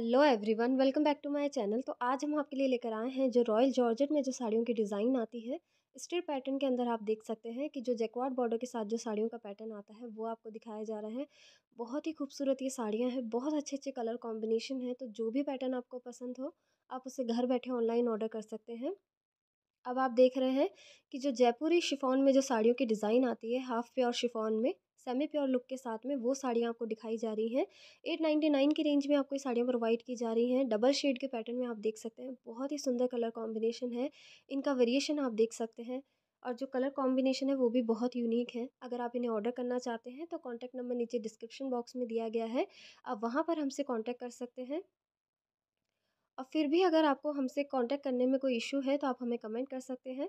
hello everyone welcome back to my channel तो आज हम आपके लिए लेकर आए हैं जो रॉयल जॉर्जेट में जो साड़ियों की डिज़ाइन आती है स्टेट पैटर्न के अंदर आप देख सकते हैं कि जो जैकवाड बॉर्डर के साथ जो साड़ियों का पैटर्न आता है वो आपको दिखाया जा रहा है बहुत ही खूबसूरत ये साड़ियाँ हैं बहुत अच्छे अच्छे कलर कॉम्बिनेशन है तो जो भी पैटर्न आपको पसंद हो आप उसे घर बैठे ऑनलाइन ऑर्डर कर सकते हैं अब आप देख रहे हैं कि जो जयपुरी शिफॉन में जो साड़ियों की डिज़ाइन आती है हाफ़ प्योर शिफॉन में सेमी प्योर लुक के साथ में वो साड़ियाँ आपको दिखाई जा रही हैं एट नाइन्टी नाइन की रेंज में आपको ये साड़ियाँ प्रोवाइड की जा रही हैं डबल शेड के पैटर्न में आप देख सकते हैं बहुत ही सुंदर कलर कॉम्बिनेशन है इनका वेरिएशन आप देख सकते हैं और जो कलर कॉम्बिनेशन है वो भी बहुत यूनिक है अगर आप इन्हें ऑर्डर करना चाहते हैं तो कॉन्टैक्ट नंबर नीचे डिस्क्रिप्शन बॉक्स में दिया गया है आप वहाँ पर हमसे कॉन्टैक्ट कर सकते हैं और फिर भी अगर आपको हमसे कॉन्टैक्ट करने में कोई इशू है तो आप हमें कमेंट कर सकते हैं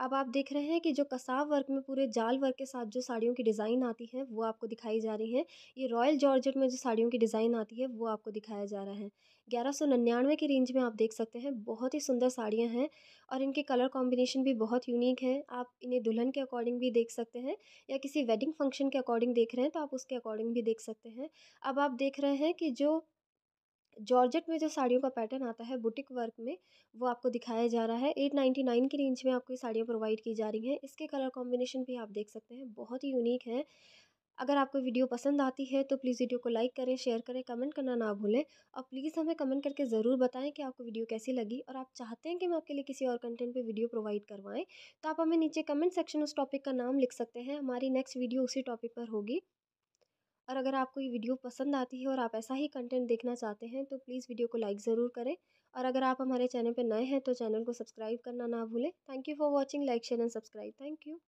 अब आप देख रहे हैं कि जो कसाव वर्क में पूरे जाल वर्क के साथ जो साड़ियों की डिज़ाइन आती है वो आपको दिखाई जा रही है ये रॉयल जॉर्जेट में जो साड़ियों की डिज़ाइन आती है वो आपको दिखाया जा रहा है ग्यारह सौ निन्यानवे की रेंज में आप देख सकते हैं बहुत ही सुंदर साड़ियाँ हैं और इनके कलर कॉम्बिनेशन भी बहुत यूनिक है आप इन्हें दुल्हन के अकॉर्डिंग भी देख सकते हैं या किसी वेडिंग फंक्शन के अकॉर्डिंग देख रहे हैं तो आप उसके अकॉर्डिंग भी देख सकते हैं अब आप देख रहे हैं कि जो जॉर्जेट में जो साड़ियों का पैटर्न आता है बुटीक वर्क में वो आपको दिखाया जा रहा है एट नाइन्टी नाइन की रेंज में आपको ये साड़ियाँ प्रोवाइड की जा रही हैं इसके कलर कॉम्बिनेशन भी आप देख सकते हैं बहुत ही यूनिक है अगर आपको वीडियो पसंद आती है तो प्लीज़ वीडियो को लाइक करें शेयर करें कमेंट करना ना भूलें और प्लीज़ हमें कमेंट करके ज़रूर बताएं कि आपको वीडियो कैसी लगी और आप चाहते हैं कि मैं आपके लिए किसी और कंटेंट पे वीडियो प्रोवाइड करवाएं तो आप हमें नीचे कमेंट सेक्शन उस टॉपिक का नाम लिख सकते हैं हमारी नेक्स्ट वीडियो उसी टॉपिक पर होगी और अगर आपको ये वीडियो पसंद आती है और आप ऐसा ही कंटेंट देखना चाहते हैं तो प्लीज़ वीडियो को लाइक ज़रूर करें और अगर आप हमारे चैनल पर नए हैं तो चैनल को सब्सक्राइब करना ना भूलें thank you for watching like share and subscribe thank you